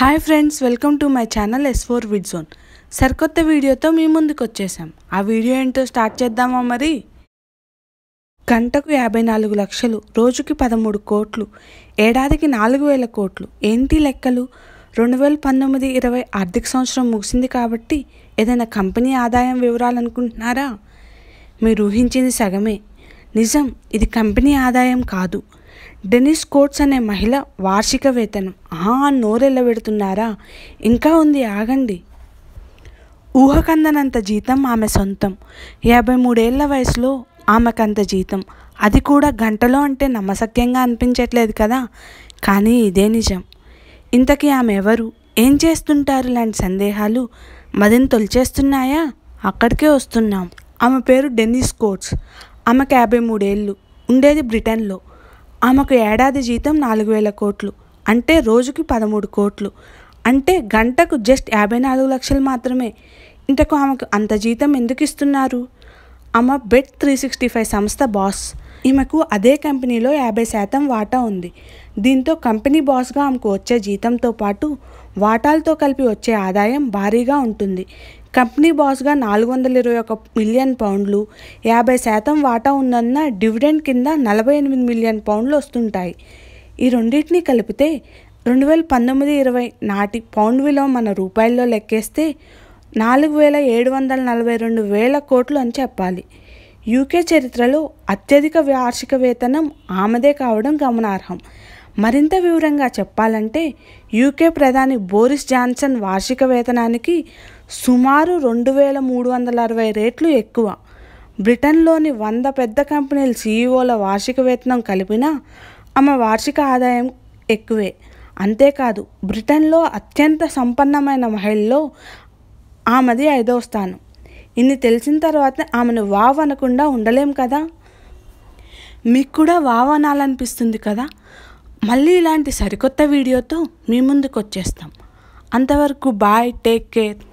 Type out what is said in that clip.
hi friends welcome to my channel S four Vidzone సరికొత్త వీడియోతో మీ ముందుకు వచ్చేసాం ఆ వీడియో ఏంటో స్టార్ట్ చేద్దామా మరి గంటకు యాభై నాలుగు లక్షలు రోజుకి పదమూడు కోట్లు ఏడాదికి నాలుగు వేల కోట్లు ఏంటి లెక్కలు రెండు వేల పంతొమ్మిది ఇరవై ఆర్థిక సంవత్సరం ముగిసింది కాబట్టి ఏదైనా కంపెనీ ఆదాయం వివరాలు అనుకుంటున్నారా మీరు ఊహించింది సగమే నిజం ఇది కంపెనీ ఆదాయం కాదు డెనిస్ కోట్స్ అనే మహిళ వార్షిక వేతనం ఆ పెడుతున్నారా ఇంకా ఉంది ఆగండి ఊహకందనంత జీతం ఆమె సొంతం యాభై మూడేళ్ల వయసులో ఆమెకంత జీతం అది కూడా గంటలో అంటే నమ్మసక్యంగా అనిపించట్లేదు కదా కానీ ఇదే నిజం ఇంతకీ ఆమె ఎవరు ఏం చేస్తుంటారు లాంటి సందేహాలు మదిని తొలిచేస్తున్నాయా అక్కడికే వస్తున్నాం ఆమె పేరు డెన్నిస్ కోట్స్ ఆమెకు యాభై మూడేళ్ళు ఉండేది బ్రిటన్లో ఆమెకు ఏడాది జీతం నాలుగు వేల కోట్లు అంటే రోజుకి పదమూడు కోట్లు అంటే గంటకు జస్ట్ యాభై నాలుగు లక్షలు మాత్రమే ఇంతకు ఆమెకు అంత జీతం ఎందుకు ఇస్తున్నారు ఆమె బెట్ త్రీ సిక్స్టీ ఫైవ్ సంస్థ బాస్ ఈమెకు అదే కంపెనీలో యాభై శాతం వాటా ఉంది దీంతో కంపెనీ బాస్గా ఆమెకు వచ్చే జీతంతో పాటు వాటాలతో కలిపి వచ్చే ఆదాయం భారీగా ఉంటుంది కంపెనీ బాస్గా నాలుగు వందల ఇరవై ఒక మిలియన్ పౌండ్లు యాభై శాతం వాటా ఉన్నందున డివిడెండ్ కింద నలభై ఎనిమిది మిలియన్ పౌండ్లు వస్తుంటాయి ఈ రెండింటిని కలిపితే రెండు వేల పంతొమ్మిది ఇరవై నాటి పౌండ్ విలువ మన రూపాయల్లో లెక్కేస్తే నాలుగు వేల ఏడు వందల నలభై రెండు వేల కోట్లు అని చెప్పాలి యూకే చరిత్రలో అత్యధిక వార్షిక వేతనం ఆమెదే కావడం గమనార్హం మరింత వివరంగా చెప్పాలంటే యూకే ప్రధాని బోరిస్ జాన్సన్ వార్షిక వేతనానికి సుమారు రెండు వేల మూడు వందల అరవై రేట్లు ఎక్కువ బ్రిటన్లోని వంద పెద్ద కంపెనీల సీఈఓల వార్షిక వేతనం కలిపినా ఆమె వార్షిక ఆదాయం ఎక్కువే అంతేకాదు బ్రిటన్లో అత్యంత సంపన్నమైన మహిళల్లో ఆమెది ఐదవ స్థానం ఇన్ని తెలిసిన తర్వాత ఆమెను వావ్ అనకుండా ఉండలేం కదా మీకు కూడా వావ్ అనాలనిపిస్తుంది కదా మళ్ళీ ఇలాంటి సరికొత్త వీడియోతో మీ ముందుకు వచ్చేస్తాం అంతవరకు బాయ్ టేక్ కేర్